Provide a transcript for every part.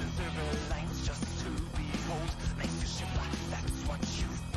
Silver just to behold Makes you shiver, that's what you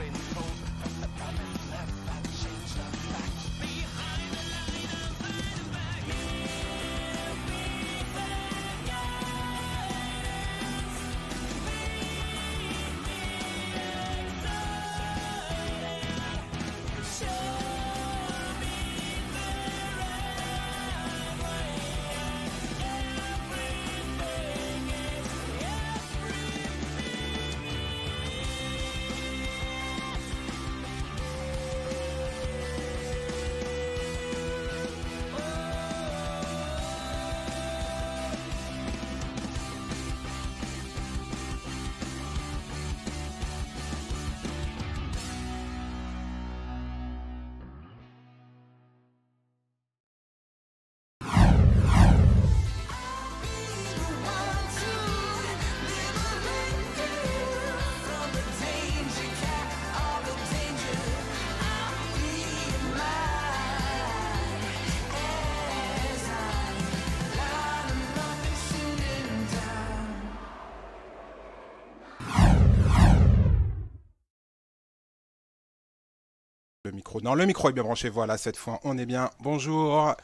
micro. Non, le micro est bien branché. Voilà, cette fois, on est bien. Bonjour.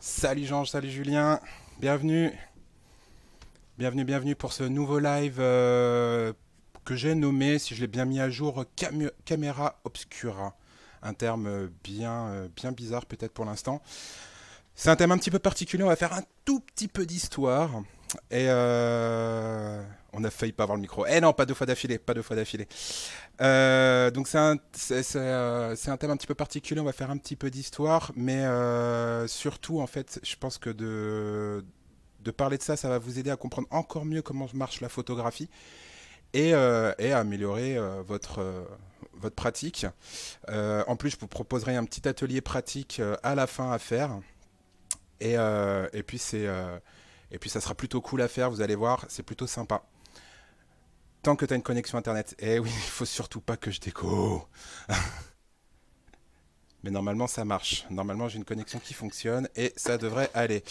Salut Jean, salut Julien. Bienvenue. Bienvenue, bienvenue pour ce nouveau live euh, que j'ai nommé, si je l'ai bien mis à jour, camera Caméra Obscura. Un terme euh, bien, euh, bien bizarre peut-être pour l'instant. C'est un thème un petit peu particulier. On va faire un tout petit peu d'histoire. Et on a failli pas avoir le micro. Eh non, pas deux fois d'affilée, pas deux fois d'affilée. Euh, donc c'est un, euh, c'est, un thème un petit peu particulier, on va faire un petit peu d'histoire, mais euh, surtout en fait, je pense que de, de parler de ça, ça va vous aider à comprendre encore mieux comment marche la photographie et, et à améliorer votre, votre pratique. en plus, je vous proposerai un petit atelier pratique à la fin à faire. Et, et puis c'est... Et puis ça sera plutôt cool à faire, vous allez voir, c'est plutôt sympa. Tant que tu as une connexion Internet. Eh oui, il faut surtout pas que je déco. Mais normalement, ça marche. Normalement, j'ai une connexion qui fonctionne et ça devrait aller.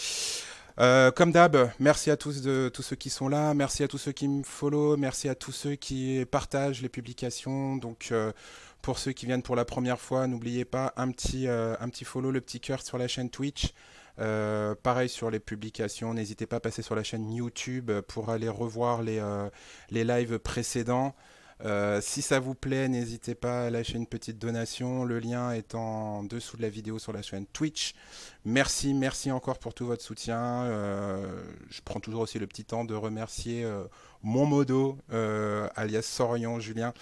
Euh, comme d'hab, merci à tous, de, tous ceux qui sont là, merci à tous ceux qui me follow, merci à tous ceux qui partagent les publications. Donc, euh, pour ceux qui viennent pour la première fois, n'oubliez pas un petit, euh, un petit follow, le petit cœur sur la chaîne Twitch. Euh, pareil sur les publications, n'hésitez pas à passer sur la chaîne YouTube pour aller revoir les, euh, lives précédents. Euh, si ça vous plaît, n'hésitez pas à lâcher une petite donation. Le lien est en dessous de la vidéo sur la chaîne Twitch. Merci, merci encore pour tout votre soutien. je prends toujours aussi le petit temps de remercier mon modo, alias Sorion Julien,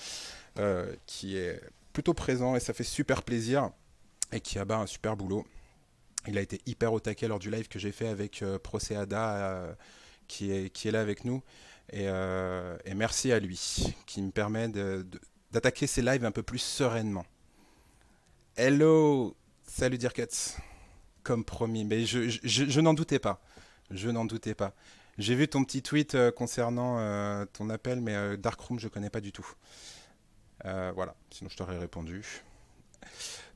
qui est plutôt présent et ça fait super plaisir et qui a un super boulot. Il a été hyper au taquet lors du live que j'ai fait avec euh, Proceada euh, qui, est, qui est là avec nous. Et, euh, merci à lui qui me permet d'attaquer ces lives un peu plus sereinement. Hello Salut Dirkets Comme promis, mais je, n'en doutais pas. Je n'en doutais pas. J'ai vu ton petit tweet concernant ton appel, mais Darkroom, je connais pas du tout. voilà, sinon je t'aurais répondu.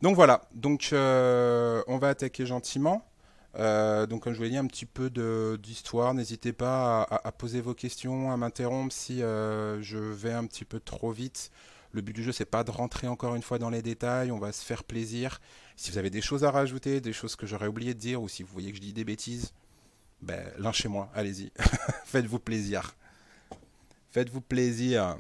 Donc voilà, donc euh, on va attaquer gentiment. Euh, donc comme je vous l'ai dit, un petit peu d'histoire. N'hésitez pas à, poser vos questions, à m'interrompre si euh, je vais un petit peu trop vite. Le but du jeu, c'est pas de rentrer encore une fois dans les détails. On va se faire plaisir. Si vous avez des choses à rajouter, des choses que j'aurais oublié de dire, ou si vous voyez que je dis des bêtises, ben, lâchez-moi. Allez-y, faites-vous plaisir. Faites-vous plaisir.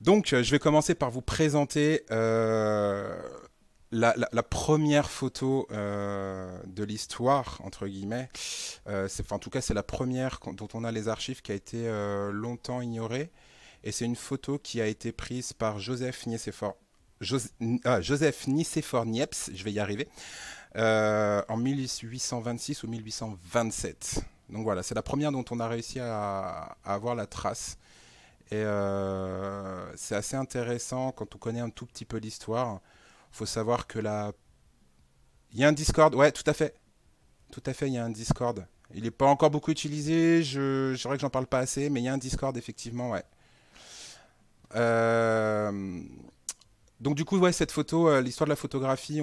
Donc, euh, je vais commencer par vous présenter euh, la, première photo euh, de l'histoire, entre guillemets. en tout cas, c'est la première dont on a les archives qui a été longtemps ignorée. Et c'est une photo qui a été prise par Joseph Nicéphore, ah, Joseph, Niepce, je vais y arriver, en 1826 ou 1827. Donc voilà, c'est la première dont on a réussi à avoir la trace. Et euh, c'est assez intéressant quand on connaît un tout petit peu l'histoire. Il faut savoir que là, Il y a un Discord, ouais, tout à fait. Tout à fait, il y a un Discord. Il n'est pas encore beaucoup utilisé, je, dirais que j'en parle pas assez, mais il y a un Discord, effectivement, ouais. Euh, donc du coup, ouais, cette photo, euh, l'histoire de la photographie,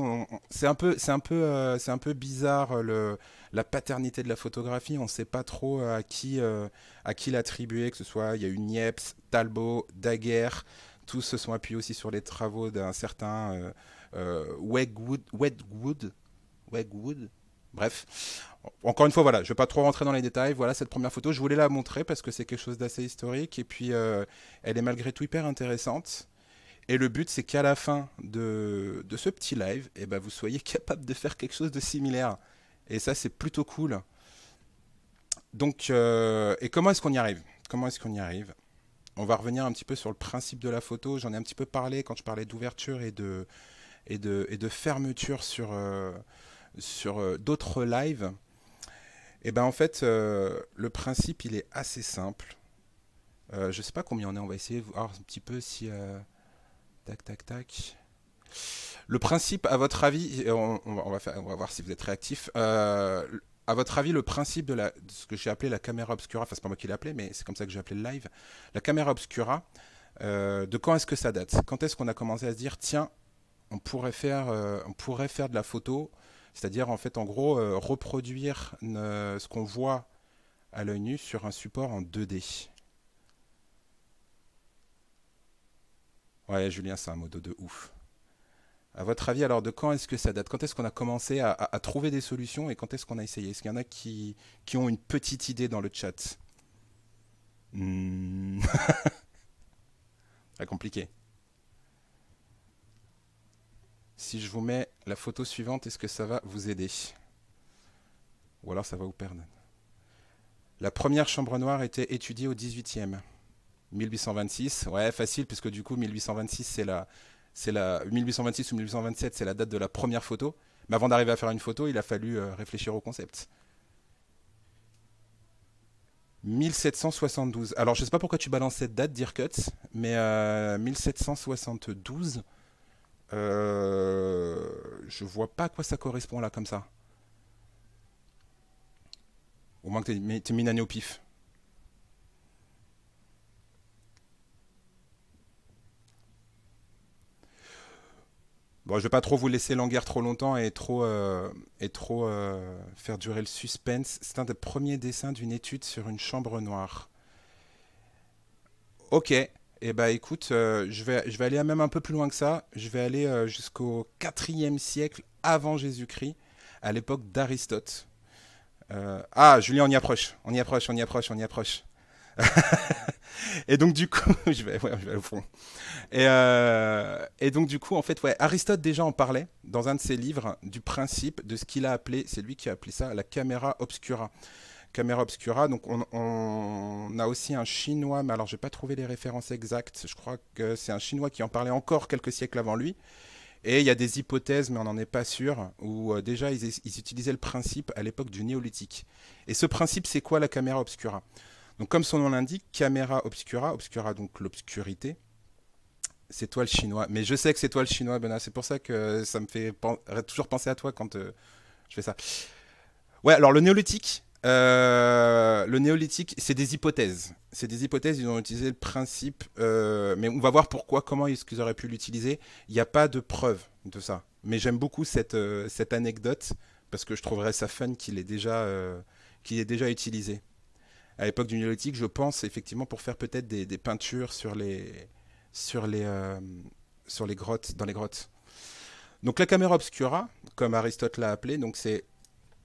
c'est un peu, un c'est un peu bizarre le, la paternité de la photographie, on ne sait pas trop à qui, euh, qui l'attribuer, que ce soit, il y a eu Niepce, Talbot, Daguerre, tous se sont appuyés aussi sur les travaux d'un certain euh, euh, Wedgwood, Wegwood, bref. Encore une fois, voilà, je ne vais pas trop rentrer dans les détails. Voilà cette première photo. Je voulais la montrer parce que c'est quelque chose d'assez historique et puis elle est malgré tout hyper intéressante. Et le but, c'est qu'à la fin de, ce petit live, eh ben, vous soyez capable de faire quelque chose de similaire. Et ça, c'est plutôt cool. Donc, euh, et comment est-ce qu'on y arrive Comment est-ce qu'on y arrive On va revenir un petit peu sur le principe de la photo. J'en ai un petit peu parlé quand je parlais d'ouverture et de, et, de, et de fermeture sur, euh, sur euh, d'autres lives. Et eh ben en fait, le principe, il est assez simple. je ne sais pas combien on est. On va essayer de voir un petit peu si... tac, tac, tac. Le principe, à votre avis, on, va, faire, voir si vous êtes réactif. Euh, à votre avis, le principe de, la, ce que j'ai appelé la caméra obscura, enfin c'est pas moi qui l'ai appelé, mais c'est comme ça que j'ai appelé le live, la caméra obscura, euh, de quand est-ce que ça date Quand est-ce qu'on a commencé à se dire, tiens, on pourrait faire, euh, on pourrait faire de la photo, c'est-à-dire en fait en gros reproduire ce qu'on voit à l'œil nu sur un support en 2D Ouais, Julien, c'est un mot de ouf. À votre avis, alors de quand est-ce que ça date Quand est-ce qu'on a commencé à, trouver des solutions et quand est-ce qu'on a essayé Est-ce qu'il y en a qui, qui, ont une petite idée dans le chat hmm. Très compliqué. Si je vous mets la photo suivante, est-ce que ça va vous aider Ou alors ça va vous perdre La première chambre noire était étudiée au 18e. 1826, ouais, facile, puisque du coup, 1826, c'est la, c'est la 1826 ou 1827, c'est la date de la première photo. Mais avant d'arriver à faire une photo, il a fallu euh, réfléchir au concept. 1772. Alors, je ne sais pas pourquoi tu balances cette date, Dirkutz, mais 1772, euh, euh, je vois pas à quoi ça correspond là, comme ça. Au moins que tu aies mis une année au pif. Bon, je vais pas trop vous laisser languir trop longtemps et trop, euh, et trop euh, faire durer le suspense. C'est un des premiers dessins d'une étude sur une chambre noire. Ok, et eh bah ben, écoute, euh, je, vais, je vais aller même un peu plus loin que ça. Je vais aller jusqu'au 4 siècle avant Jésus-Christ, à l'époque d'Aristote. ah, Julien, on y approche, on y approche, on y approche, on y approche. et donc du coup, je vais, fond. Euh, et, donc du coup, en fait, ouais, Aristote déjà en parlait dans un de ses livres du principe de ce qu'il a appelé, c'est lui qui a appelé ça la caméra obscura. Caméra obscura, donc on, a aussi un chinois, mais alors je n'ai pas trouvé les références exactes, je crois que c'est un chinois qui en parlait encore quelques siècles avant lui. Et il y a des hypothèses, mais on n'en est pas sûr, où euh, déjà ils, ils utilisaient le principe à l'époque du néolithique. Et ce principe, c'est quoi la caméra obscura donc comme son nom l'indique, Camera Obscura, Obscura donc l'obscurité, c'est toi le chinois. Mais je sais que c'est toi le chinois, Benoît, c'est pour ça que ça me fait toujours penser à toi quand euh, je fais ça. Ouais, alors le néolithique, euh, le néolithique, c'est des hypothèses. C'est des hypothèses, ils ont utilisé le principe, euh, mais on va voir pourquoi, comment est-ce qu'ils auraient pu l'utiliser. Il n'y a pas de preuve de ça. Mais j'aime beaucoup cette, cette anecdote, parce que je trouverais ça fun qu'il ait déjà, ait déjà utilisé à l'époque du néolithique, je pense, effectivement, pour faire peut-être des, peintures sur les, sur, les, euh, sur les grottes, dans les grottes. Donc la caméra obscura, comme Aristote l'a appelé, donc c'est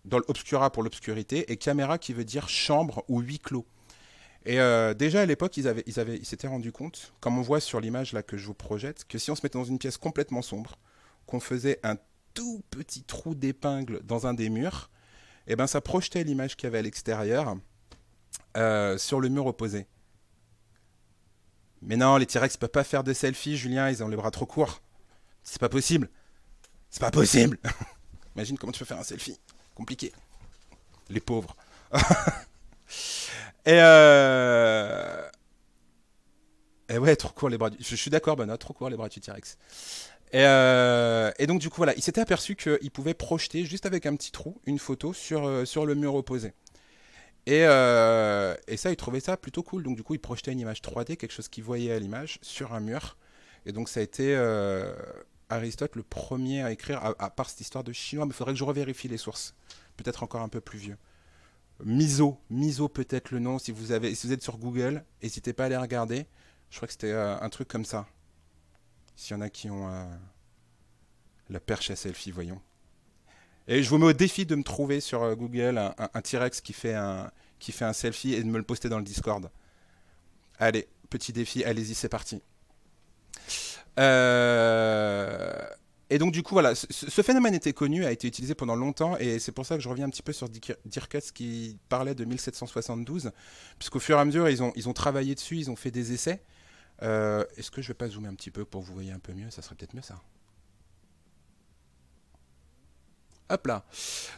dans l'obscura pour l'obscurité, et caméra qui veut dire chambre ou huis clos. Et euh, déjà à l'époque, ils, avaient, ils, avaient, ils s'étaient rendus compte, comme on voit sur l'image là que je vous projette, que si on se mettait dans une pièce complètement sombre, qu'on faisait un tout petit trou d'épingle dans un des murs, et eh ben ça projetait l'image qu'il y avait à l'extérieur, euh, sur le mur opposé. Mais non, les T-Rex peuvent pas faire de selfie, Julien, ils ont les bras trop courts. C'est pas possible. C'est pas possible. Imagine comment tu peux faire un selfie. Compliqué. Les pauvres. Et euh, Et ouais, trop court les bras. Je, suis d'accord, Benoît, trop court les bras du T-Rex. Et, euh, Et, donc, du coup, voilà, il s'était aperçu qu'il pouvait projeter, juste avec un petit trou, une photo sur, sur le mur opposé. Euh, et, ça, il trouvait ça plutôt cool. Donc, du coup, il projetait une image 3D, quelque chose qu'il voyait à l'image, sur un mur. Et donc, ça a été euh, Aristote le premier à écrire, à, part cette histoire de chinois, mais il faudrait que je revérifie les sources. Peut-être encore un peu plus vieux. Miso, Miso peut-être le nom. Si vous, avez, si vous êtes sur Google, n'hésitez pas à aller regarder. Je crois que c'était euh, un truc comme ça. S'il y en a qui ont la perche à selfie, voyons. Et je vous mets au défi de me trouver sur euh, Google un, T-Rex qui, fait un, qui fait un selfie et de me le poster dans le Discord. Allez, petit défi, allez-y, c'est parti. Euh, et donc du coup, voilà, ce, phénomène était connu, a été utilisé pendant longtemps, et c'est pour ça que je reviens un petit peu sur Dirkets qui parlait de 1772, puisqu'au fur et à mesure, ils ont, ils ont travaillé dessus, ils ont fait des essais. Euh, est-ce que je vais pas zoomer un petit peu pour vous voyez un peu mieux Ça serait peut-être mieux ça. hop là.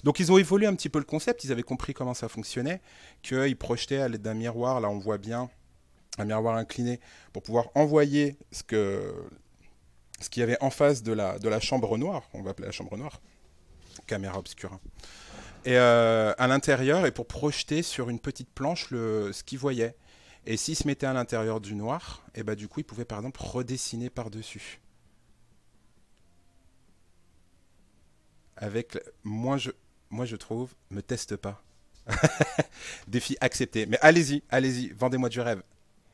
Donc ils ont évolué un petit peu le concept, ils avaient compris comment ça fonctionnait, qu'ils projetaient à l'aide d'un miroir, là on voit bien un miroir incliné, pour pouvoir envoyer ce qu'il y avait en face de la, chambre noire, on va appeler la chambre noire, caméra obscure. Hein. Et euh, à l'intérieur, et pour projeter sur une petite planche le, ce qu'ils voyaient. Et s'ils se mettaient à l'intérieur du noir, et eh bah ben, du coup, ils pouvaient par exemple redessiner par-dessus. avec, moi je, moi je trouve, me teste pas. Défi accepté. Mais allez-y, allez-y, vendez-moi du rêve.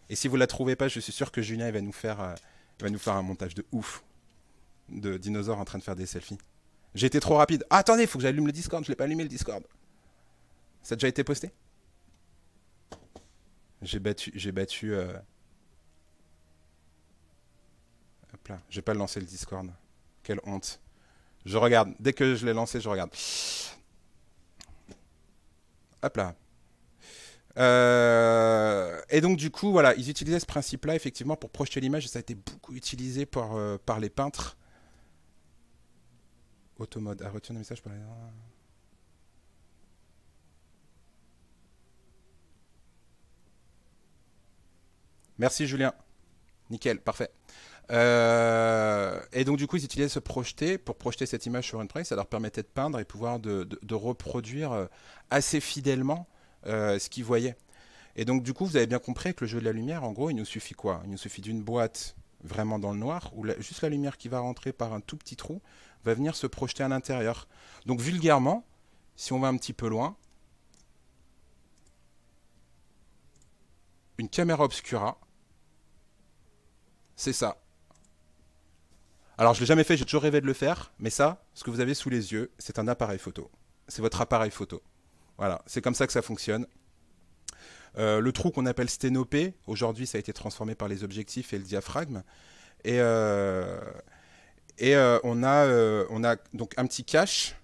Et si vous la trouvez pas, je suis sûr que Julien va nous faire, euh, va nous faire un montage de ouf de dinosaures en train de faire des selfies. J'ai été trop rapide. Ah, attendez, faut que j'allume le Discord. Je l'ai pas allumé le Discord. Ça a déjà été posté J'ai battu, j'ai battu. Euh, hop là, j'ai pas lancé le Discord. Quelle honte. Je regarde. Dès que je l'ai lancé, je regarde. Hop là. Euh, et donc du coup, voilà, ils utilisaient ce principe-là effectivement pour projeter l'image et ça a été beaucoup utilisé par, euh, les peintres. Automode, à ah, retenir le message par les... Merci Julien. Nickel, parfait. Euh, et donc, du coup, ils utilisaient ce projeté pour projeter cette image sur une presse. Ça leur permettait de peindre et pouvoir de, reproduire euh, assez fidèlement euh, ce qu'ils voyaient. Et donc, du coup, vous avez bien compris que le jeu de la lumière, en gros, il nous suffit quoi Il nous suffit d'une boîte vraiment dans le noir, où juste la lumière qui va rentrer par un tout petit trou va venir se projeter à l'intérieur. Donc, vulgairement, si on va un petit peu loin, une caméra obscura, c'est ça. Alors, je l'ai jamais fait, j'ai toujours rêvé de le faire, mais ça, ce que vous avez sous les yeux, c'est un appareil photo. C'est votre appareil photo. Voilà, c'est comme ça que ça fonctionne. Euh, le trou qu'on appelle sténopé, aujourd'hui, ça a été transformé par les objectifs et le diaphragme. Et, euh, et euh, on, a, on a donc un petit cache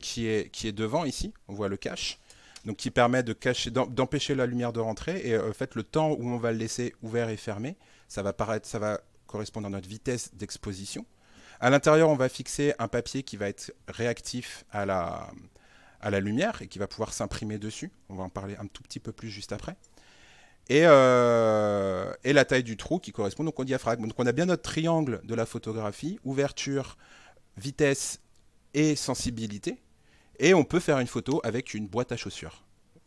qui est, qui est devant ici. On voit le cache. Donc qui permet de cacher, d'empêcher la lumière de rentrer. Et en fait, le temps où on va le laisser ouvert et fermé, ça va paraître, ça va correspondant à notre vitesse d'exposition. À l'intérieur, on va fixer un papier qui va être réactif à la, lumière et qui va pouvoir s'imprimer dessus. On va en parler un tout petit peu plus juste après. Et, euh, la taille du trou qui correspond au diaphragme. Donc on a bien notre triangle de la photographie, ouverture, vitesse et sensibilité. Et on peut faire une photo avec une boîte à chaussures.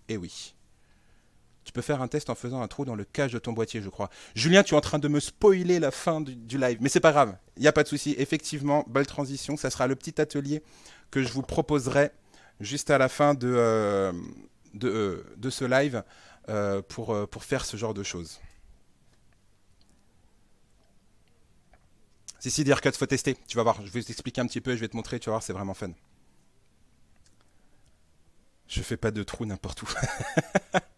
Et oui. Tu peux faire un test en faisant un trou dans le cache de ton boîtier, je crois. Julien, tu es en train de me spoiler la fin du, live, mais c'est pas grave, il n'y a pas de souci. Effectivement, belle transition, ça sera le petit atelier que je vous proposerai juste à la fin de, euh, euh, de, ce live euh, pour, pour faire ce genre de choses. Si, si, dire que faut tester, tu vas voir, je vais t'expliquer un petit peu, et je vais te montrer, tu vas voir, c'est vraiment fun. Je fais pas de trou n'importe où.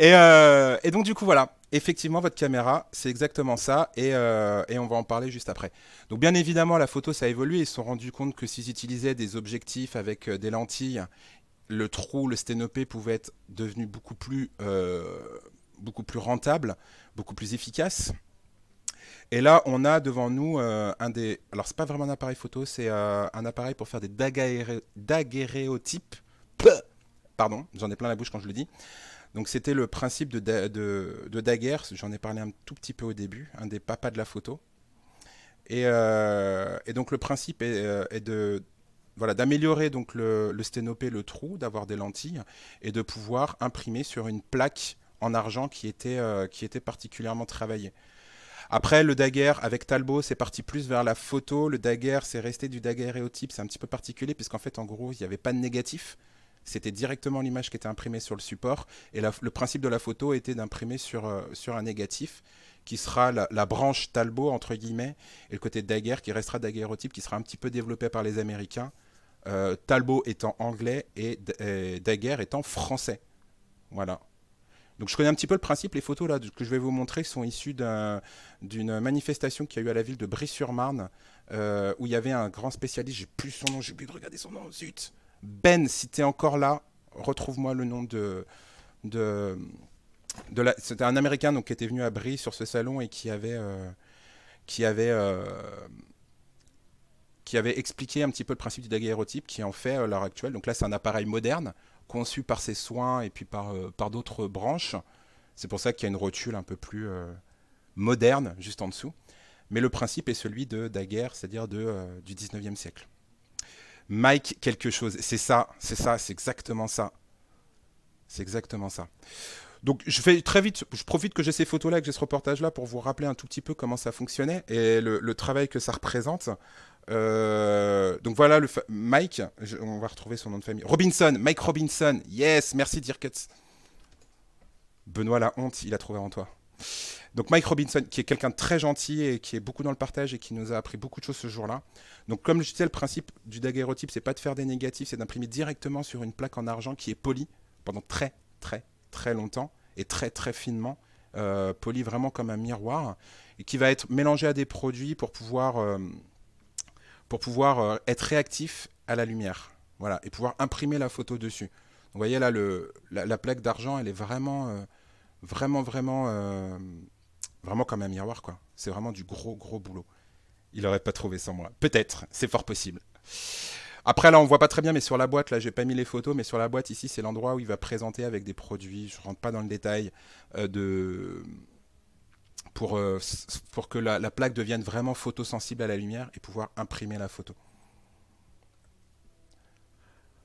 Euh, et, donc, du coup, voilà. Effectivement, votre caméra, c'est exactement ça. Euh, et, on va en parler juste après. Donc, bien évidemment, la photo, ça a évolué. Ils se sont rendus compte que s'ils utilisaient des objectifs avec euh, des lentilles, le trou, le sténopé pouvait être devenu beaucoup plus, beaucoup plus rentable, beaucoup plus efficace. Et là, on a devant nous un des. Alors, c'est pas vraiment un appareil photo, c'est un appareil pour faire des daguerréotypes. Pardon, j'en ai plein la bouche quand je le dis. Donc c'était le principe de, Daguerre, j'en ai parlé un tout petit peu au début, un des papas de la photo. Et, euh, donc le principe euh, est, de voilà, d'améliorer donc le, le, sténopé, le trou, d'avoir des lentilles et de pouvoir imprimer sur une plaque en argent qui était, euh, qui était particulièrement travaillée. Après, le daguerre avec Talbot, c'est parti plus vers la photo. Le daguerre, c'est resté du daguerréotype. C'est un petit peu particulier, puisqu'en fait, en gros, il n'y avait pas de négatif c'était directement l'image qui était imprimée sur le support. Et le principe de la photo était d'imprimer sur, euh, sur un négatif qui sera la, branche Talbot, entre guillemets, et le côté Daguerre qui restera daguerreotype, qui sera un petit peu développé par les Américains, euh, Talbot étant anglais et, Daguerre étant français. Voilà. Donc je connais un petit peu le principe, les photos là que je vais vous montrer sont issues d'une manifestation qui a eu à la ville de Brie-sur-Marne, euh, où il y avait un grand spécialiste, j'ai plus son nom, j'ai oublié de regarder son nom, zut ben, si tu es encore là, retrouve-moi le nom de. C'était un Américain donc, qui était venu à Brie sur ce salon et qui avait. Euh, qui avait euh, qui avait expliqué un petit peu le principe du Daguerreotype, qui en fait à l'heure actuelle. Donc là, c'est un appareil moderne conçu par ses soins et puis par, euh, par d'autres branches. C'est pour ça qu'il y a une rotule un peu plus moderne juste en dessous. Mais le principe est celui de daguerre, c'est-à-dire du 19e siècle. Mike quelque chose. C'est ça, c'est ça, c'est exactement ça. C'est exactement ça. Donc je fais très vite, je profite que j'ai ces photos-là, que j'ai ce reportage-là pour vous rappeler un tout petit peu comment ça fonctionnait et le, travail que ça représente. Euh, donc voilà, le Mike, on va retrouver son nom de famille. Robinson, Mike Robinson, yes, merci Dirkets. Benoît la honte, il a trouvé en toi. Donc Mike Robinson, qui est quelqu'un de très gentil et qui est beaucoup dans le partage et qui nous a appris beaucoup de choses ce jour-là. Donc comme je disais, le principe du daguerreotype, c'est pas de faire des négatifs, c'est d'imprimer directement sur une plaque en argent qui est polie pendant très très très longtemps et très très finement, euh, polie vraiment comme un miroir, et qui va être mélangé à des produits pour pouvoir, euh, pour pouvoir euh, être réactif à la lumière. Voilà, et pouvoir imprimer la photo dessus. Vous voyez là, le, la, plaque d'argent, elle est vraiment vraiment, vraiment vraiment comme un miroir, quoi. C'est vraiment du gros, gros boulot. Il n'aurait pas trouvé sans moi. Peut-être, c'est fort possible. Après, là, on voit pas très bien, mais sur la boîte, là, j'ai pas mis les photos, mais sur la boîte, ici, c'est l'endroit où il va présenter avec des produits, je rentre pas dans le détail, euh, de... pour, euh, pour que la, plaque devienne vraiment photosensible à la lumière et pouvoir imprimer la photo.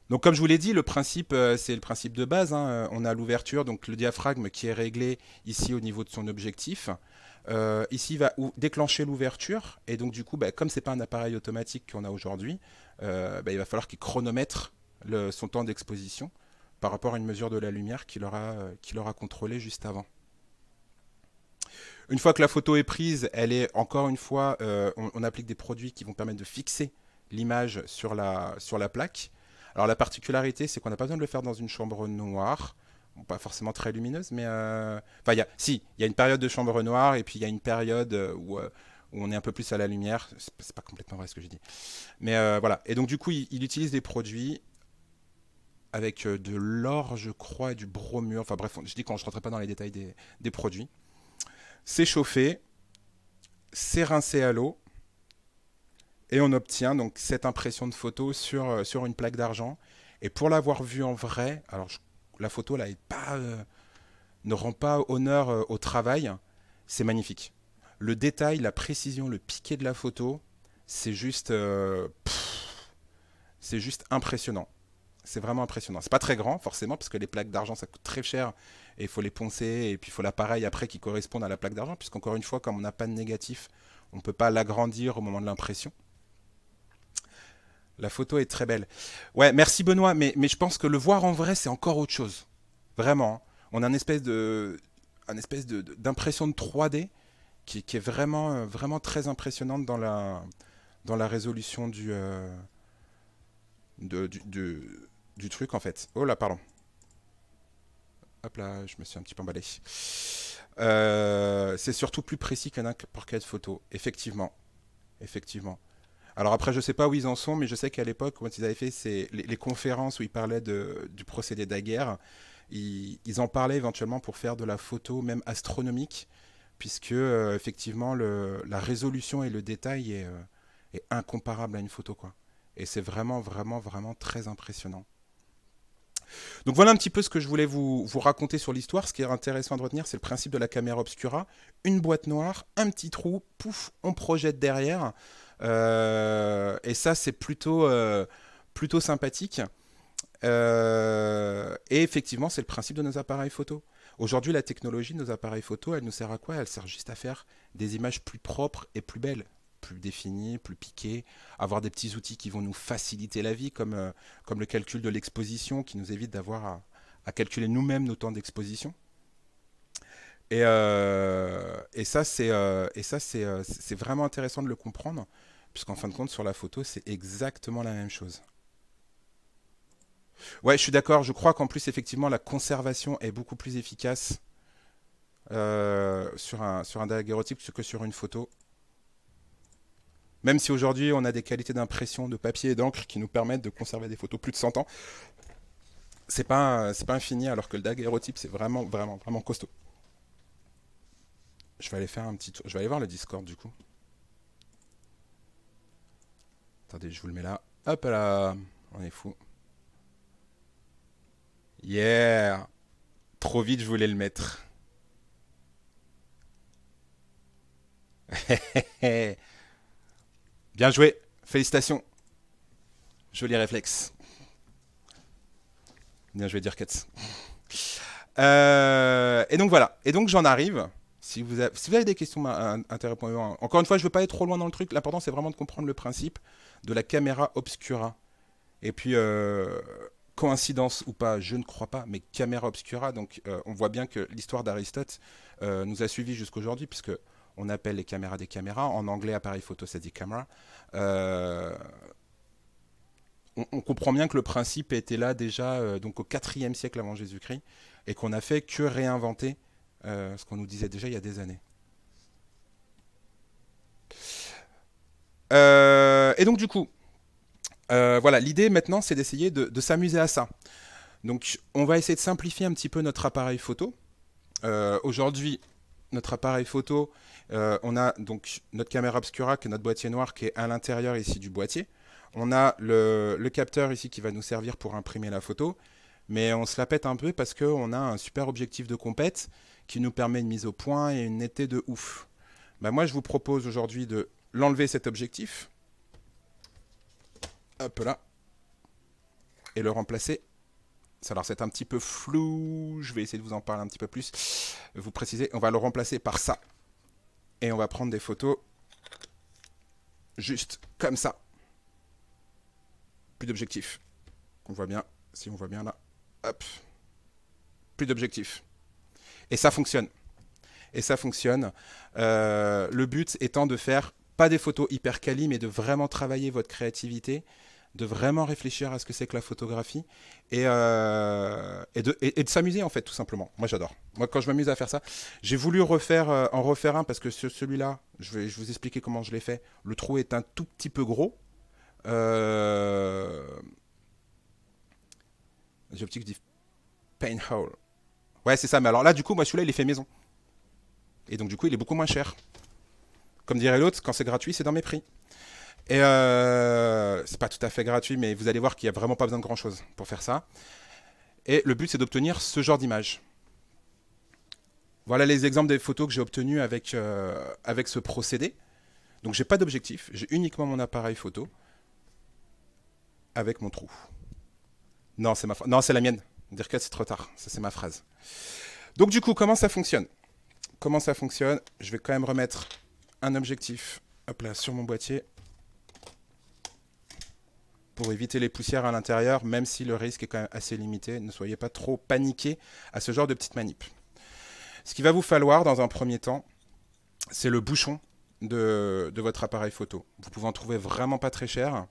Donc comme je vous l'ai dit, le principe, euh, c'est le principe de base. Hein. Euh, on a l'ouverture, donc le diaphragme qui est réglé ici au niveau de son objectif. Euh, ici, il va déclencher l'ouverture. Et donc du coup, bah, comme ce n'est pas un appareil automatique qu'on a aujourd'hui, bah, il va falloir qu'il chronomètre son temps d'exposition par rapport à une mesure de la lumière qu'il aura, qu'il aura contrôlée juste avant. Une fois que la photo est prise, elle est encore une fois, on, on, applique des produits qui vont permettre de fixer l'image sur la, sur la plaque. Alors la particularité, c'est qu'on n'a pas besoin de le faire dans une chambre noire. pas forcément très lumineuse, mais... Euh... Enfin, y a... si, il y a une période de chambre noire, et puis il y a une période euh, euh, où, on est un peu plus à la lumière. C'est pas complètement vrai ce que j'ai dit. Mais euh, voilà. Et donc du coup, il, utilise des produits avec de l'or, je crois, et du bromure. Enfin bref, je dis quand je ne rentrerai pas dans les détails des, des produits. C'est chauffé, c'est rincé à l'eau, et on obtient donc cette impression de photo sur, euh, sur une plaque d'argent. Et pour l'avoir vue en vrai, alors la photo là euh, ne rend pas honneur euh, au travail, c'est magnifique. Le détail, la précision, le piqué de la photo, c'est juste, juste impressionnant. C'est vraiment impressionnant. C'est pas très grand forcément parce que les plaques d'argent ça coûte très cher et il faut les poncer et puis il faut l'appareil après qui corresponde à la plaque d'argent puisqu'encore une fois comme on n'a pas de négatif, on ne peut pas l'agrandir au moment de l'impression. La photo est très belle. Ouais, merci Benoît, mais, je pense que le voir en vrai, c'est encore autre chose. Vraiment. Hein. On a une espèce de un espèce d'impression de, 3D qui, est vraiment, euh, vraiment très impressionnante dans la, dans la résolution euh, du, du, truc en fait. Oh là, pardon. Hop là, je me suis un petit peu emballé. Euh, c'est surtout plus précis qu'un n'importe quelle photo, effectivement. Effectivement. Alors après, je sais pas où ils en sont, mais je sais qu'à l'époque, quand ils avaient fait les, conférences où ils parlaient du procédé daguerre, ils, en parlaient éventuellement pour faire de la photo même astronomique, puisque euh, effectivement la résolution et le détail euh, est, incomparable à une photo, quoi. Et c'est vraiment, vraiment, vraiment très impressionnant. Donc voilà un petit peu ce que je voulais vous, vous raconter sur l'histoire. Ce qui est intéressant de retenir, c'est le principe de la caméra obscura. Une boîte noire, un petit trou, pouf, on projette derrière. Euh, et ça, c'est plutôt, euh, plutôt sympathique. Euh, et effectivement, c'est le principe de nos appareils photo. Aujourd'hui, la technologie de nos appareils photo, elle nous sert à quoi Elle sert juste à faire des images plus propres et plus belles, plus définies, plus piquées, avoir des petits outils qui vont nous faciliter la vie, comme, comme le calcul de l'exposition, qui nous évite d'avoir à, calculer nous-mêmes nos temps d'exposition. Et, euh, et, ça, c'est vraiment intéressant de le comprendre. Puisqu'en fin de compte, sur la photo, c'est exactement la même chose. Ouais, je suis d'accord. Je crois qu'en plus, effectivement, la conservation est beaucoup plus efficace euh, sur un, sur un daguerreotype que sur une photo. Même si aujourd'hui, on a des qualités d'impression de papier et d'encre qui nous permettent de conserver des photos plus de 100 ans, c'est pas, c'est pas infini, alors que le daguerreotype, c'est vraiment, vraiment, vraiment costaud. Je vais aller faire un petit tour. Je vais aller voir le Discord, du coup. Attendez, je vous le mets là. Hop là On est fou. Yeah Trop vite, je voulais le mettre. Bien joué Félicitations Joli réflexe. Bien joué, dire Euh, et donc voilà. Et donc j'en arrive. Si vous, avez, des questions, interrompez Encore une fois, je ne veux pas être trop loin dans le truc. L'important, c'est vraiment de comprendre le principe de la caméra obscura. Et puis, euh, coïncidence ou pas, je ne crois pas, mais caméra obscura, donc euh, on voit bien que l'histoire d'Aristote euh, nous a suivis jusqu'aujourd'hui, puisque on appelle les caméras des caméras, en anglais appareil photo ça dit camera. On, comprend bien que le principe était là déjà donc au IVe siècle avant Jésus-Christ, et qu'on n'a fait que réinventer ce qu'on nous disait déjà il y a des années. Euh, et donc du coup, euh, voilà, l'idée maintenant, c'est d'essayer de, s'amuser à ça. Donc on va essayer de simplifier un petit peu notre appareil photo. Euh, aujourd'hui, notre appareil photo, on a donc notre caméra obscura, Que notre boîtier noir, qui est à l'intérieur ici du boîtier. On a le, capteur ici qui va nous servir pour imprimer la photo. Mais on se la pète un peu parce qu'on a un super objectif de compète qui nous permet une mise au point et une netteté de ouf. Bah, moi, je vous propose aujourd'hui de l'enlever cet objectif. Hop là. Et le remplacer. Alors c'est un petit peu flou, je vais essayer de vous en parler un petit peu plus. Vous préciser, on va le remplacer par ça. Et on va prendre des photos juste comme ça. Plus d'objectif. On voit bien, si on voit bien là. Hop. Plus d'objectif. Et ça fonctionne. Et ça fonctionne. Euh, le but étant de faire pas des photos hyper quali, mais de vraiment travailler votre créativité, de vraiment réfléchir à ce que c'est que la photographie et, euh, et de, s'amuser en fait tout simplement. Moi j'adore. Moi quand je m'amuse à faire ça, j'ai voulu refaire, euh, en refaire un parce que celui-là, je vais, vous expliquer comment je l'ai fait. Le trou est un tout petit peu gros. Euh... J'ai optique dit pain hole. Ouais c'est ça, mais alors là du coup moi celui-là il est fait maison. Et donc du coup il est beaucoup moins cher. Comme dirait l'autre, quand c'est gratuit, c'est dans mes prix. Et euh, c'est pas tout à fait gratuit, mais vous allez voir qu'il n'y a vraiment pas besoin de grand chose pour faire ça. Et le but, c'est d'obtenir ce genre d'image. Voilà les exemples des photos que j'ai obtenues avec, euh, avec ce procédé. Donc j'ai pas d'objectif, j'ai uniquement mon appareil photo avec mon trou. Non, c'est ma non, c'est la mienne. Dire que c'est trop tard, ça c'est ma phrase. Donc du coup, comment ça fonctionne Comment ça fonctionne Je vais quand même remettre un objectif hop là, sur mon boîtier pour éviter les poussières à l'intérieur, même si le risque est quand même assez limité. Ne soyez pas trop paniqué à ce genre de petite manip. Ce qu'il va vous falloir dans un premier temps, c'est le bouchon de, votre appareil photo. Vous pouvez en trouver vraiment pas très cher.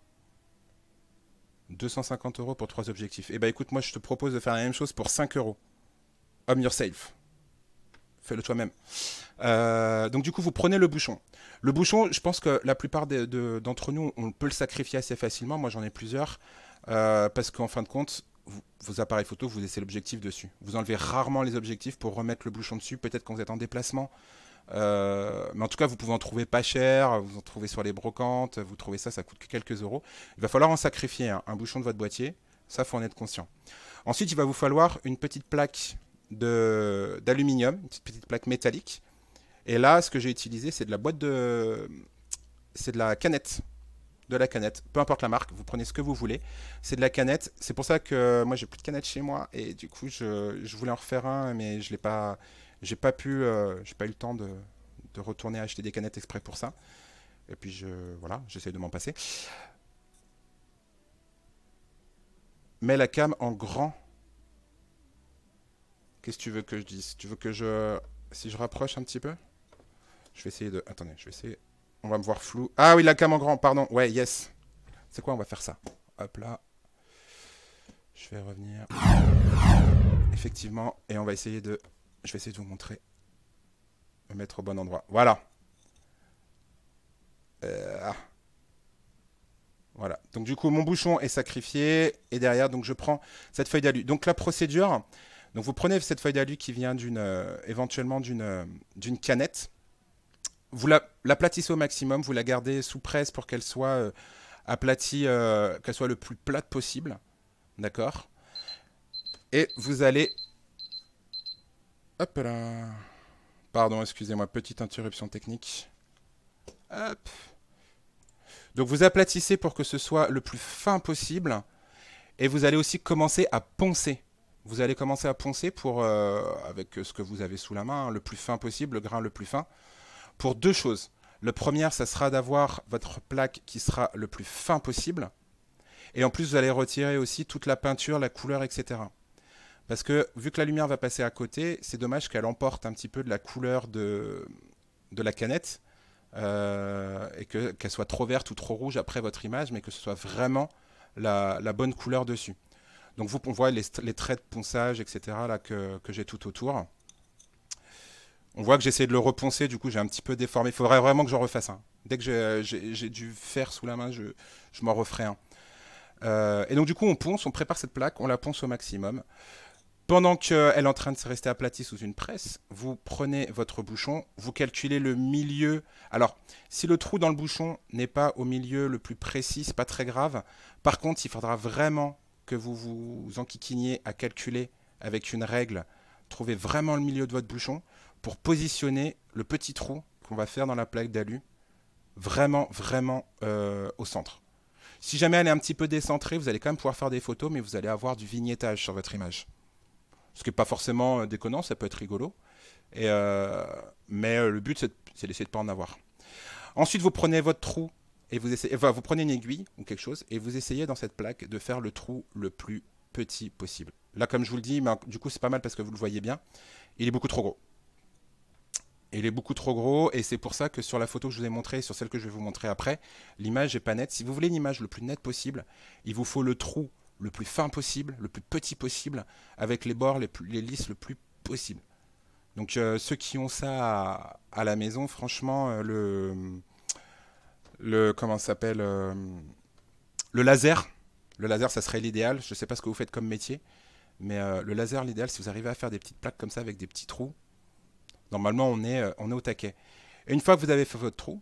250 euros pour trois objectifs. Et eh bah ben, écoute, moi je te propose de faire la même chose pour 5 euros. Homme yourself fais-le toi-même. Euh, donc du coup, vous prenez le bouchon. Le bouchon, je pense que la plupart d'entre nous, on peut le sacrifier assez facilement. Moi, j'en ai plusieurs. Euh, parce qu'en fin de compte, vos appareils photo, vous laissez l'objectif dessus. Vous enlevez rarement les objectifs pour remettre le bouchon dessus, peut-être quand vous êtes en déplacement. Euh, mais en tout cas, vous pouvez en trouver pas cher, vous en trouvez sur les brocantes, vous trouvez ça, ça coûte que quelques euros. Il va falloir en sacrifier un bouchon de votre boîtier, ça faut en être conscient. Ensuite, il va vous falloir une petite plaque d'aluminium, une petite, plaque métallique. Et là, ce que j'ai utilisé, c'est de la boîte de. C'est de la canette. De la canette. Peu importe la marque, vous prenez ce que vous voulez. C'est de la canette. C'est pour ça que moi, j'ai plus de canettes chez moi. Et du coup, je, voulais en refaire un, mais je l'ai pas. J'ai pas pu. Euh, j'ai pas eu le temps de, de, retourner acheter des canettes exprès pour ça. Et puis, je, voilà, j'essaie de m'en passer. Mais la cam en grand Qu'est-ce que tu veux que je dise Tu veux que je... Si je rapproche un petit peu Je vais essayer de... Attendez, je vais essayer... On va me voir flou. Ah oui, la cam en grand, pardon. Ouais, yes. C'est quoi On va faire ça. Hop là. Je vais revenir. Effectivement. Et on va essayer de... Je vais essayer de vous montrer. Me mettre au bon endroit. Voilà. Euh, ah. Voilà. Donc du coup, mon bouchon est sacrifié. Et derrière, donc je prends cette feuille d'alu. Donc la procédure, donc vous prenez cette feuille d'alu qui vient d'une, euh, éventuellement d'une, euh, d'une canette. Vous l'aplatissez au maximum, vous la gardez sous presse pour qu'elle soit euh, aplatie, qu'elle soit le plus plate possible. D'accord Et vous allez... Hop là Pardon, excusez-moi, petite interruption technique. Hop Donc vous aplatissez pour que ce soit le plus fin possible. Et vous allez aussi commencer à poncer vous allez commencer à poncer pour, euh, avec ce que vous avez sous la main, hein, le plus fin possible, le grain le plus fin, pour deux choses. Le première, ça sera d'avoir votre plaque qui sera le plus fin possible. Et en plus, vous allez retirer aussi toute la peinture, la couleur, etc. Parce que vu que la lumière va passer à côté, c'est dommage qu'elle emporte un petit peu de la couleur de, de la canette euh, et qu'elle soit trop verte ou trop rouge après votre image, mais que ce soit vraiment la bonne couleur dessus. Donc vous, on les, traits de ponçage, etc. là que, que j'ai tout autour. On voit que j'essaie de le reponcer, du coup j'ai un petit peu déformé. Il faudrait vraiment que j'en refasse un. Dès que j'ai dû faire sous la main, je, m'en referai un. Euh, et donc du coup on ponce, on prépare cette plaque, on la ponce au maximum. Pendant qu'elle est en train de se rester aplatie sous une presse, vous prenez votre bouchon, vous calculez le milieu. Alors, si le trou dans le bouchon n'est pas au milieu le plus précis, c'est pas très grave. Par contre, il faudra vraiment que vous vous enquiquiniez à calculer avec une règle, trouvez vraiment le milieu de votre bouchon pour positionner le petit trou qu'on va faire dans la plaque d'alu vraiment, vraiment euh, au centre. Si jamais elle est un petit peu décentrée, vous allez quand même pouvoir faire des photos, mais vous allez avoir du vignettage sur votre image. Ce qui n'est pas forcément euh, déconnant, ça peut être rigolo. Euh, mais le but, c'est d'essayer de ne pas en avoir. Ensuite, vous prenez votre trou et vous essayez, vous prenez une aiguille ou quelque chose et vous essayez dans cette plaque de faire le trou le plus petit possible. Là, comme je vous le dis, du coup, c'est pas mal parce que vous le voyez bien, il est beaucoup trop gros. Il est beaucoup trop gros et c'est pour ça que sur la photo que je vous ai montrée, sur celle que je vais vous montrer après, l'image n'est pas nette. Si vous voulez une image le plus nette possible, il vous faut le trou le plus fin possible, le plus petit possible, avec les bords les, plus, lisses le plus possible. Donc euh, ceux qui ont ça à, la maison, franchement, euh, le le comment s'appelle euh, le laser. Le laser, ça serait l'idéal. Je ne sais pas ce que vous faites comme métier, mais euh, le laser, l'idéal, si vous arrivez à faire des petites plaques comme ça avec des petits trous, normalement, on est, euh, on est au taquet. Et une fois que vous avez fait votre trou,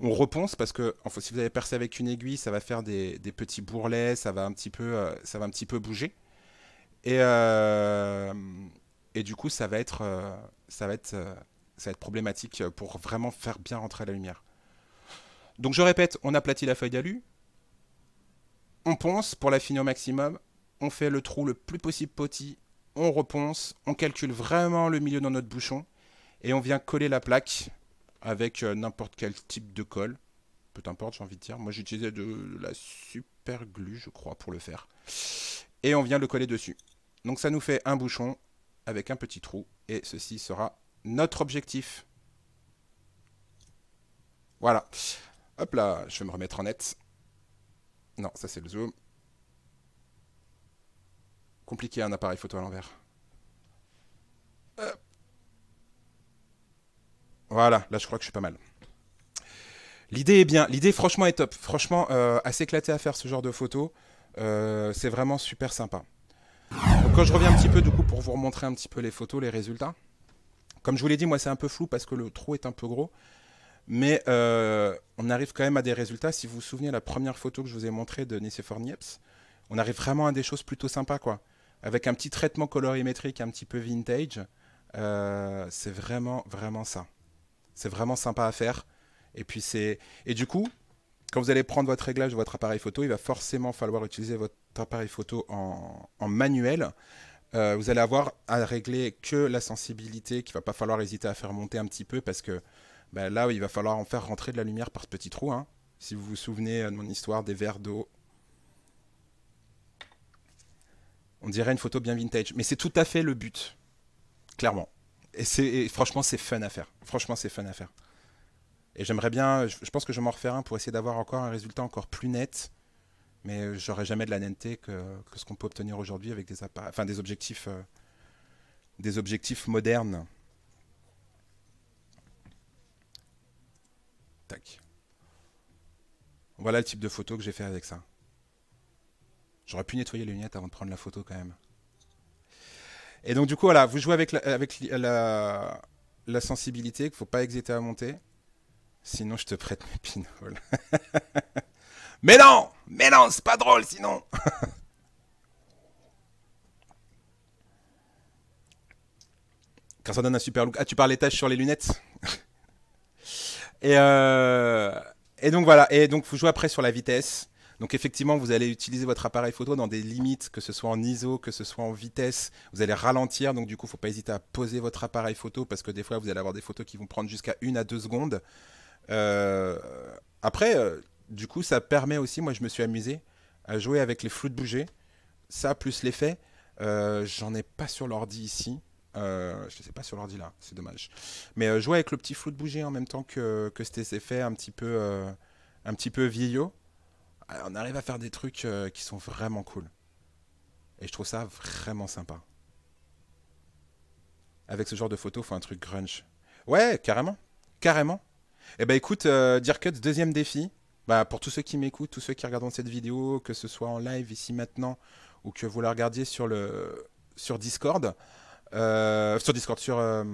on reponce parce que si vous avez percé avec une aiguille, ça va faire des, des petits bourrelets, ça va un petit peu, ça va un petit peu bouger. Et, et du coup, ça va être, ça va être, ça va être problématique pour vraiment faire bien rentrer la lumière. Donc je répète, on aplati la feuille d'alu, on ponce pour la finir au maximum, on fait le trou le plus possible petit, on reponce, on calcule vraiment le milieu dans notre bouchon, et on vient coller la plaque avec euh, n'importe quel type de colle. Peu importe, j'ai envie de dire. Moi j'utilisais de la super glue, je crois, pour le faire. Et on vient le coller dessus. Donc ça nous fait un bouchon avec un petit trou, et ceci sera notre objectif. Voilà. Hop là, je vais me remettre en net. Non, ça c'est le zoom. Compliqué un appareil photo à l'envers. Voilà, là je crois que je suis pas mal. L'idée est bien, l'idée franchement est top. Franchement, euh, assez à s'éclater à faire ce genre de photo. Euh, c'est vraiment super sympa. Donc, quand je reviens un petit peu du coup pour vous remontrer un petit peu les photos, les résultats. Comme je vous l'ai dit, moi c'est un peu flou parce que le trou est un peu gros. Mais euh, on arrive quand même à des résultats. Si vous vous souvenez, la première photo que je vous ai montrée de Nicéphore Niepce, on arrive vraiment à des choses plutôt sympas, quoi. Avec un petit traitement colorimétrique un petit peu vintage. Euh, c'est vraiment, vraiment ça. C'est vraiment sympa à faire. Et puis c'est. Et du coup, quand vous allez prendre votre réglage de votre appareil photo, il va forcément falloir utiliser votre appareil photo en, manuel. Euh, vous allez avoir à régler que la sensibilité, qu'il va pas falloir hésiter à faire monter un petit peu parce que Là ben là il va falloir en faire rentrer de la lumière par ce petit trou. Hein. Si vous vous souvenez euh, de mon histoire des verres d'eau. On dirait une photo bien vintage. Mais c'est tout à fait le but, clairement. Et, franchement, c'est fun à faire. Franchement, c'est fun à faire. Et j'aimerais bien, je, pense que je vais m'en refaire un pour essayer d'avoir encore un résultat encore plus net. Mais euh, j'aurai jamais de la netteté que, ce qu'on peut obtenir aujourd'hui avec des, enfin, des objectifs, euh, des objectifs modernes. Voilà le type de photo que j'ai fait avec ça. J'aurais pu nettoyer les lunettes avant de prendre la photo quand même. Et donc du coup, voilà, vous jouez avec la, sensibilité, qu'il ne faut pas hésiter à monter. Sinon, je te prête mes pinoles. mais non Mais non, c'est pas drôle sinon Quand ça donne un super look. Ah, tu parles les taches sur les lunettes et, euh, et donc voilà, et donc vous jouez après sur la vitesse. Donc effectivement, vous allez utiliser votre appareil photo dans des limites, que ce soit en ISO, que ce soit en vitesse. Vous allez ralentir, donc du coup, faut pas hésiter à poser votre appareil photo parce que des fois, vous allez avoir des photos qui vont prendre jusqu'à une à deux secondes. Euh, après, euh, du coup, ça permet aussi, moi, je me suis amusé à jouer avec les flous de bouger. Ça plus l'effet, j'en ai pas sur l'ordi ici. Euh, je ne sais pas sur l'ordi là, c'est dommage. Mais euh, jouer avec le petit flou de bouger en même temps que, que fait un petit peu, euh, un petit peu vieillot, on arrive à faire des trucs qui sont vraiment cool. Et je trouve ça vraiment sympa. Avec ce genre de photo, faut un truc grunge. Ouais, carrément. Carrément. Eh ben écoute, Dear Cuts, deuxième défi. Bah, pour tous ceux qui m'écoutent, tous ceux qui regardent cette vidéo, que ce soit en live ici maintenant ou que vous la regardiez sur, le... sur Discord, euh, sur Discord, sur, euh,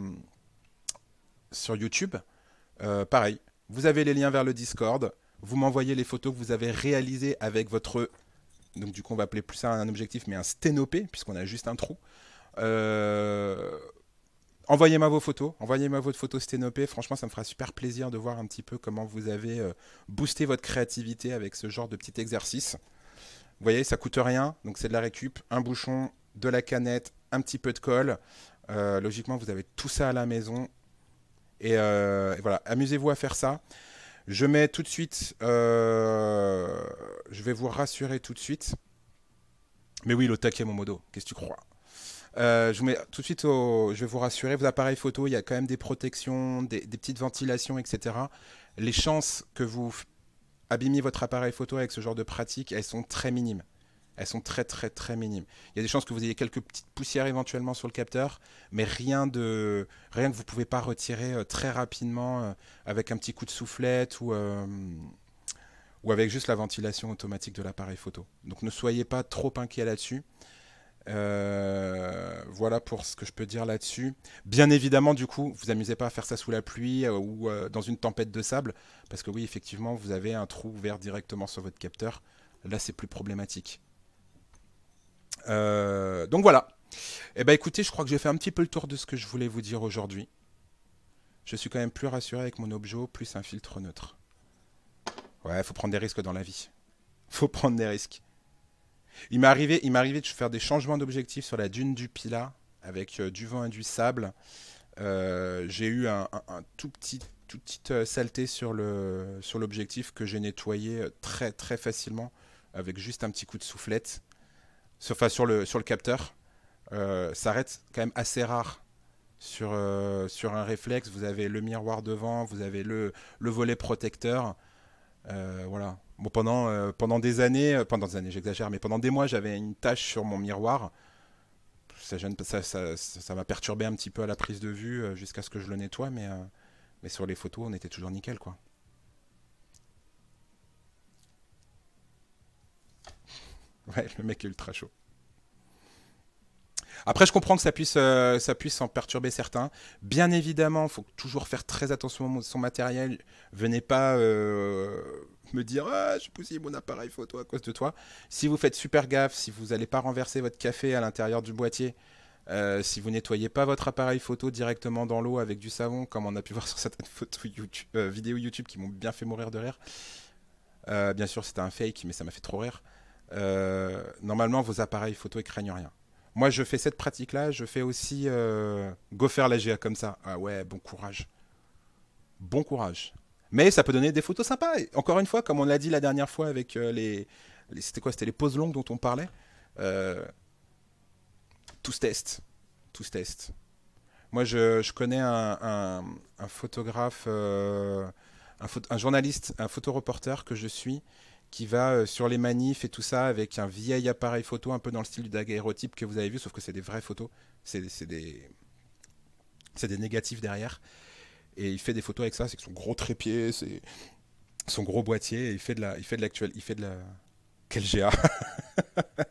sur YouTube. Euh, pareil, vous avez les liens vers le Discord. Vous m'envoyez les photos que vous avez réalisées avec votre. Donc, du coup, on va appeler plus ça un objectif, mais un sténopé, puisqu'on a juste un trou. Envoyez-moi vos photos, envoyez-moi votre photo sténopé Franchement, ça me fera super plaisir de voir un petit peu comment vous avez boosté votre créativité avec ce genre de petit exercice. Vous voyez, ça coûte rien, donc c'est de la récup, un bouchon, de la canette, un petit peu de colle. Euh, logiquement, vous avez tout ça à la maison. Euh, et, voilà, amusez-vous à faire ça. Je mets tout de suite, euh, je vais vous rassurer tout de suite. Mais oui, le taquet modo. qu'est-ce que tu crois je vous mets tout de suite au, je vais vous rassurer, vos appareils photo, il y a quand même des protections, des, des petites ventilations, etc. Les chances que vous abîmiez votre appareil photo avec ce genre de pratique, elles sont très minimes elles sont très très très minimes. Il y a des chances que vous ayez quelques petites poussières éventuellement sur le capteur, mais rien de rien que vous pouvez pas retirer euh, très rapidement euh, avec un petit coup de soufflette ou euh, ou avec juste la ventilation automatique de l'appareil photo. Donc ne soyez pas trop inquiet là-dessus. voilà pour ce que je peux dire là-dessus. Bien évidemment, du coup, vous amusez pas à faire ça sous la pluie ou dans une tempête de sable, parce que oui, effectivement, vous avez un trou ouvert directement sur votre capteur. Là, c'est plus problématique. Euh, donc voilà. Eh ben écoutez, je crois que j'ai fait un petit peu le tour de ce que je voulais vous dire aujourd'hui. Je suis quand même plus rassuré avec mon objet, plus un filtre neutre. Ouais, faut prendre des risques dans la vie. Faut prendre des risques. Il m'est arrivé, il arrivé de faire des changements d'objectifs sur la dune du Pila avec euh, du vent et du sable. Euh, j'ai eu un, tout petit tout petite saleté sur le sur l'objectif que j'ai nettoyé très très facilement avec juste un petit coup de soufflette sur, enfin, sur, le, sur le capteur. Euh, ça reste quand même assez rare sur, euh, sur un réflexe, vous avez le miroir devant, vous avez le, volet protecteur. Euh, voilà. Bon, pendant, pendant des années, pendant des années, j'exagère, mais pendant des mois, j'avais une tache sur mon miroir. Ça m'a ça, ça, ça perturbé un petit peu à la prise de vue jusqu'à ce que je le nettoie, mais, mais sur les photos, on était toujours nickel, quoi. Ouais, le mec est ultra chaud. Après, je comprends que ça puisse, euh, ça puisse en perturber certains. Bien évidemment, il faut toujours faire très attention à son matériel. Venez pas euh, me dire ah, j'ai poussé mon appareil photo à cause de toi. Si vous faites super gaffe, si vous n'allez pas renverser votre café à l'intérieur du boîtier, euh, si vous nettoyez pas votre appareil photo directement dans l'eau avec du savon, comme on a pu voir sur certaines photos YouTube, vidéos YouTube qui m'ont bien fait mourir de rire. bien sûr, c'était un fake, mais ça m'a fait trop rire. Euh, normalement, vos appareils photo craignent rien. Moi, je fais cette pratique-là. Je fais aussi euh, go faire la GA comme ça. Ah ouais, bon courage. Bon courage. Mais ça peut donner des photos sympas. encore une fois, comme on l'a dit la dernière fois avec euh, les, c'était quoi C'était les poses longues dont on parlait. Euh, tous tests. Tous tests. Moi, je, connais un, un, photographe, un, un, journaliste, un photoreporter que je suis, qui va euh, sur les manifs et tout ça avec un vieil appareil photo un peu dans le style du daguerreotype que vous avez vu, sauf que c'est des vraies photos, c'est des, des négatifs derrière. Et il fait des photos avec ça, c'est son gros trépied, c'est son gros boîtier, et il fait de la, il fait de l'actuel, il fait de la, quel GA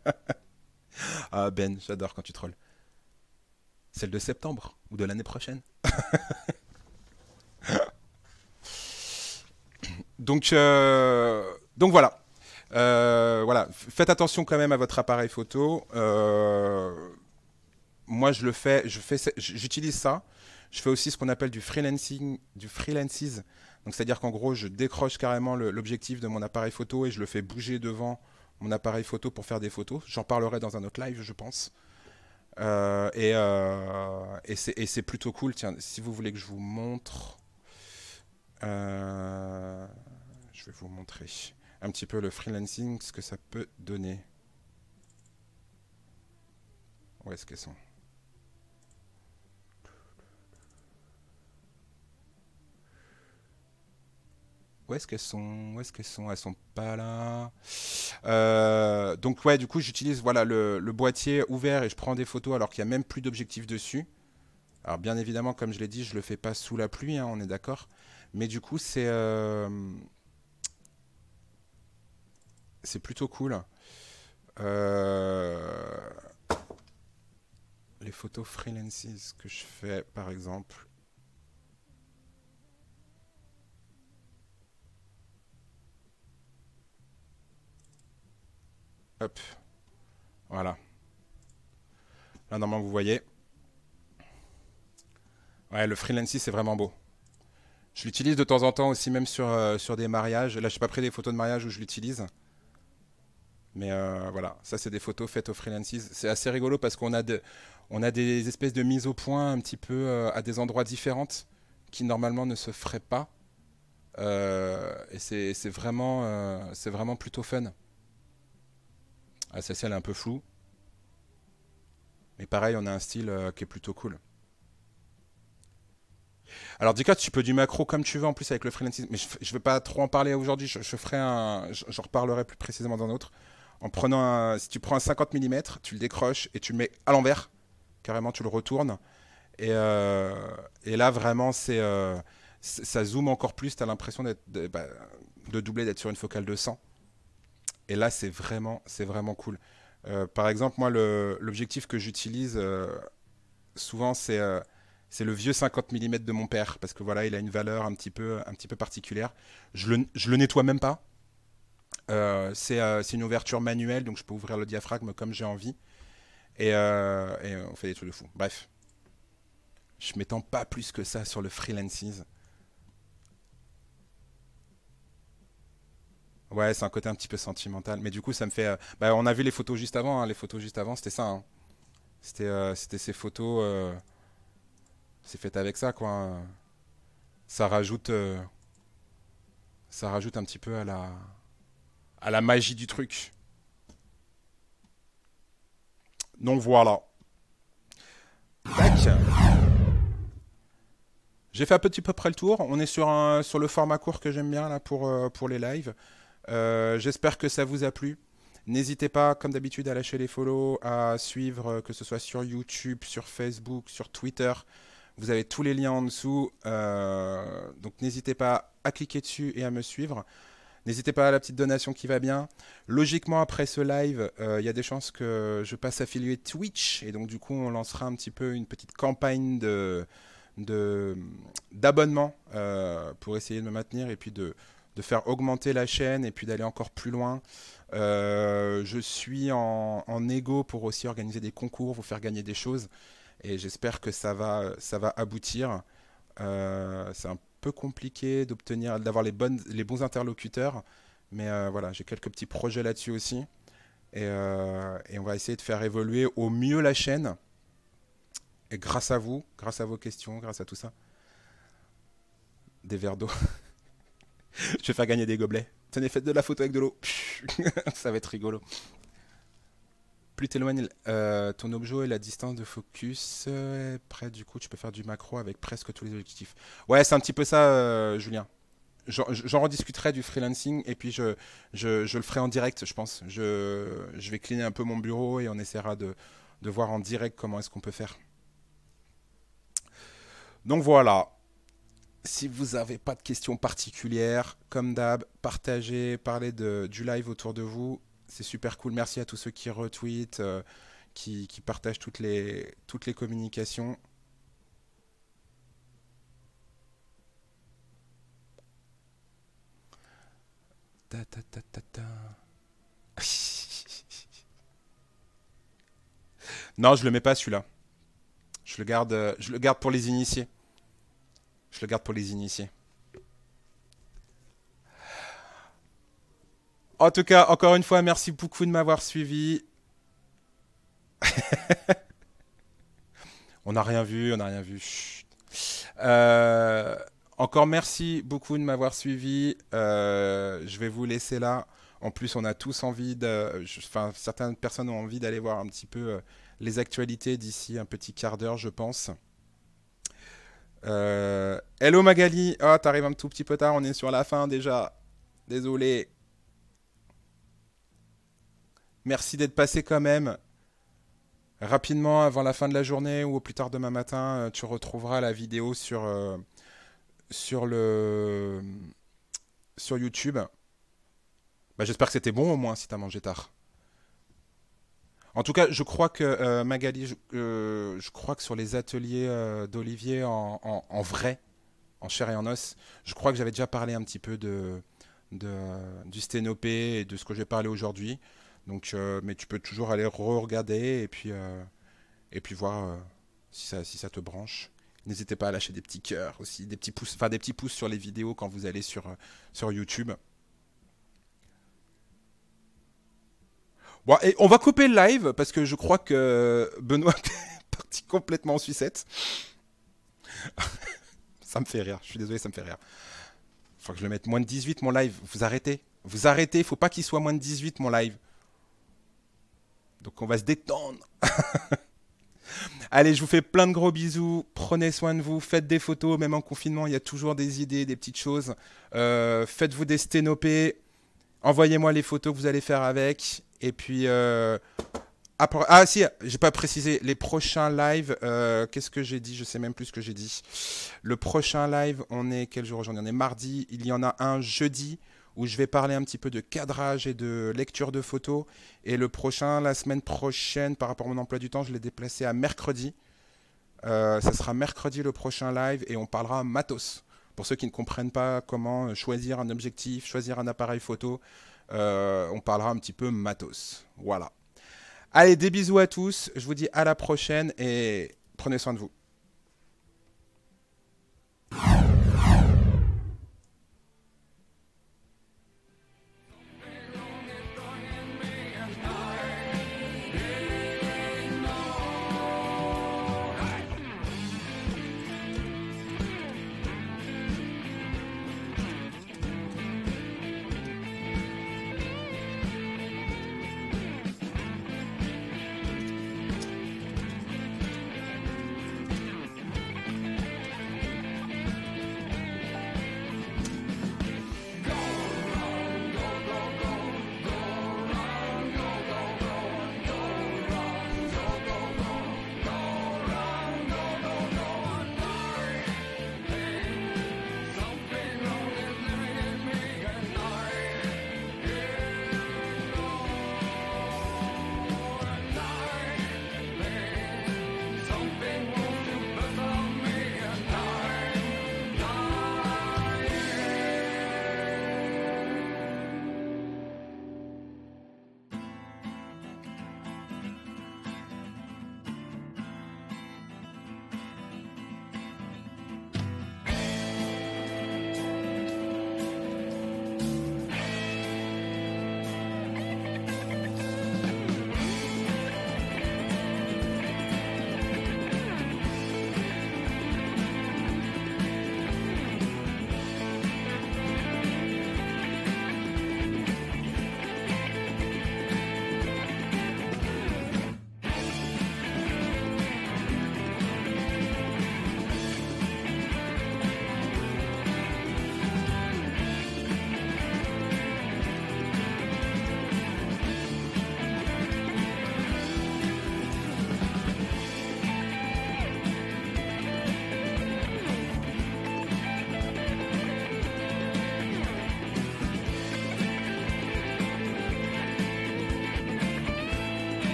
Ah Ben, j'adore quand tu trolls. Celle de septembre ou de l'année prochaine. Donc euh, donc voilà. Euh, voilà, faites attention quand même à votre appareil photo. Euh, moi, je le fais, je fais, j'utilise ça. Je fais aussi ce qu'on appelle du freelancing, du freelances. Donc, c'est-à-dire qu'en gros, je décroche carrément l'objectif de mon appareil photo et je le fais bouger devant mon appareil photo pour faire des photos. J'en parlerai dans un autre live, je pense. Euh, et, et c'est plutôt cool. Tiens, si vous voulez que je vous montre, je vais vous montrer un petit peu le freelancing, ce que ça peut donner. Où est-ce qu'elles sont Où est-ce qu'elles sont Où est-ce qu'elles sont Elles sont pas là. Euh, donc ouais, du coup, j'utilise voilà le, boîtier ouvert et je prends des photos alors qu'il n'y a même plus d'objectif dessus. Alors bien évidemment, comme je l'ai dit, je le fais pas sous la pluie, hein, on est d'accord. Mais du coup, c'est euh, c'est plutôt cool. Euh, les photos freelances que je fais, par exemple. Hop. Voilà. Là, normalement, vous voyez. Ouais, le freelancy, c'est vraiment beau. Je l'utilise de temps en temps aussi, même sur, euh, sur des mariages. Là, je n'ai pas pris des photos de mariage où je l'utilise. Mais euh, voilà, ça c'est des photos faites aux freelances. C'est assez rigolo parce qu'on a, on a des espèces de mise au point un petit peu euh, à des endroits différents qui normalement ne se feraient pas. Euh, et c'est vraiment, c'est vraiment plutôt fun. Ah, celle-ci un peu flou. Mais pareil, on a un style qui est plutôt cool. Alors Dika, tu peux du macro comme tu veux en plus avec le freelance, mais je ne vais pas trop en parler aujourd'hui, je, ferai un, reparlerai plus précisément d'un autre prenant si tu prends un 50 mm, tu le décroches et tu le mets à l'envers, carrément tu le retournes. Et, euh, là vraiment c'est euh, ça zoome encore plus, tu as l'impression bah, de, doubler, d'être sur une focale de 100. Et là c'est vraiment c'est vraiment cool. Euh, par exemple moi l'objectif que j'utilise souvent c'est le vieux 50 mm de mon père parce que voilà il a une valeur un petit peu un particulière. Je je le nettoie même pas euh, euh, c'est une ouverture manuelle, donc je peux ouvrir le diaphragme comme j'ai envie. Et, euh, on fait des trucs de fou. Bref. Je m'étends pas plus que ça sur le Freelances. Ouais, c'est un côté un petit peu sentimental. Mais du coup, ça me fait. Bah, on a vu les photos juste avant. Hein. les photos juste avant, c'était ça. Hein. C'était, c'était ces photos. c'est fait avec ça, quoi. Hein. Ça rajoute. ça rajoute un petit peu à la à la magie du truc. Donc voilà. J'ai fait à petit peu près le tour. On est sur, un, sur le format court que j'aime bien là pour, euh, pour les lives. Euh, j'espère que ça vous a plu. N'hésitez pas, comme d'habitude, à lâcher les follow, à suivre, euh, que ce soit sur YouTube, sur Facebook, sur Twitter. Vous avez tous les liens en dessous. donc n'hésitez pas à cliquer dessus et à me suivre. N'hésitez pas à la petite donation qui va bien. Logiquement, après ce live, euh, il y a des chances que je passe affilié Twitch. Et donc, du coup, on lancera un petit peu une petite campagne de d'abonnement euh, pour essayer de me maintenir et puis de, faire augmenter la chaîne et puis d'aller encore plus loin. Euh, je suis en, en égo pour aussi organiser des concours, vous faire gagner des choses. Et j'espère que ça va, ça va aboutir. c'est un compliqué d'obtenir, d'avoir les, bonnes, les bons interlocuteurs. Mais euh, voilà, j'ai quelques petits projets là-dessus aussi. Et, euh, et, on va essayer de faire évoluer au mieux la chaîne. Et grâce à vous, grâce à vos questions, grâce à tout ça. Des verres d'eau. Je vais faire gagner des gobelets. Tenez, faites de la photo avec de l'eau. ça va être rigolo. Plus t'éloignes euh, ton objet et la distance de focus, après, euh, du coup, tu peux faire du macro avec presque tous les objectifs. Ouais, c'est un petit peu ça, euh, Julien. J'en rediscuterai du freelancing et puis je, le ferai en direct, je pense. Je, vais cleaner un peu mon bureau et on essaiera de, voir en direct comment est-ce qu'on peut faire. Donc voilà. Si vous n'avez pas de questions particulières, comme d'hab, partagez, parlez de, du live autour de vous c'est super cool. Merci à tous ceux qui retweetent, euh, qui, partagent toutes les, toutes les communications. Ta ta non, je le mets pas celui-là. Je le garde, euh, je le garde pour les initiés. Je le garde pour les initiés. En tout cas, encore une fois, merci beaucoup de m'avoir suivi. on n'a rien vu, on n'a rien vu. Euh, encore merci beaucoup de m'avoir suivi. Euh, je vais vous laisser là. En plus, on a tous envie de. certaines personnes ont envie d'aller voir un petit peu euh, les actualités d'ici un petit quart d'heure, je pense. hello Magali. Ah, oh, t'arrives un tout petit peu tard. On est sur la fin déjà. Désolé. Merci d'être passé quand même. Rapidement, avant la fin de la journée ou au plus tard demain matin, euh, tu retrouveras la vidéo sur, euh, sur, le, sur YouTube. Bah, j'espère que c'était bon au moins si t'as mangé tard. En tout cas, je crois que euh, Magali, je, crois que sur les ateliers d'Olivier en, vrai, en chair et en os, je crois que j'avais déjà parlé un petit peu de, du sténopé et de ce que j'ai parlé aujourd'hui. Donc, euh, mais tu peux toujours aller re-regarder et puis, euh, et puis voir euh, si, ça, si ça te branche. N'hésitez pas à lâcher des petits cœurs aussi, des petits pouces, enfin des petits pouces sur les vidéos quand vous allez sur, sur YouTube. Bon, et on va couper le live parce que je crois que Benoît est parti complètement en sucette. ça me fait rire, je suis désolé, ça me fait rire. Il Faut que je le mette moins de 18 mon live, vous arrêtez. Vous arrêtez, faut pas qu'il soit moins de 18 mon live. Donc on va se détendre. Allez, je vous fais plein de gros bisous. Prenez soin de vous. Faites des photos. Même en confinement, il y a toujours des idées, des petites choses. Euh, faites-vous des sténopées. Envoyez-moi les photos que vous allez faire avec. Et puis. Euh, ah si, j'ai pas précisé les prochains lives. Euh, qu'est-ce que j'ai dit Je sais même plus ce que j'ai dit. Le prochain live, on est quel jour aujourd'hui On est mardi. Il y en a un jeudi où je vais parler un petit peu de cadrage et de lecture de photos. Et le prochain, la semaine prochaine, par rapport à mon emploi du temps, je l'ai déplacé à mercredi. Euh, ça sera mercredi le prochain live et on parlera matos. Pour ceux qui ne comprennent pas comment choisir un objectif, choisir un appareil photo, euh, on parlera un petit peu matos. Voilà. Allez, des bisous à tous. Je vous dis à la prochaine et prenez soin de vous.